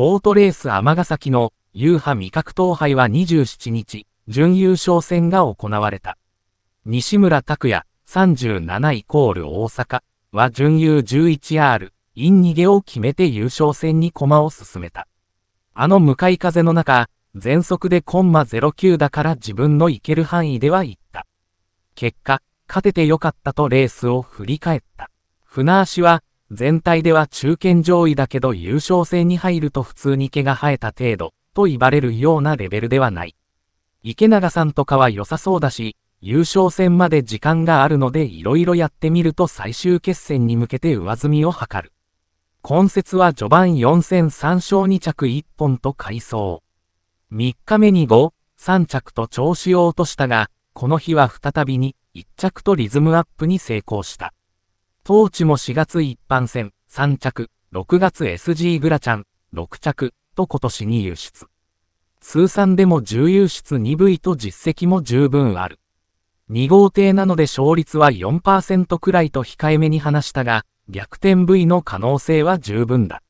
ボートレース尼崎の優派味覚東杯は27日、準優勝戦が行われた。西村拓也、37イコール大阪は準優 11R、イン逃げを決めて優勝戦に駒を進めた。あの向かい風の中、全速でコンマ09だから自分の行ける範囲では行った。結果、勝ててよかったとレースを振り返った。船足は、全体では中堅上位だけど優勝戦に入ると普通に毛が生えた程度、と言われるようなレベルではない。池永さんとかは良さそうだし、優勝戦まで時間があるので色々やってみると最終決戦に向けて上積みを図る。今節は序盤4戦3勝2着1本と快走。3日目に5、3着と調子を落としたが、この日は再びに1着とリズムアップに成功した。トーチも4月一般戦、3着、6月 SG グラチャン、6着、と今年に輸出。通算でも重輸出2部位と実績も十分ある。2号艇なので勝率は4%くらいと控えめに話したが、逆転部位の可能性は十分だ。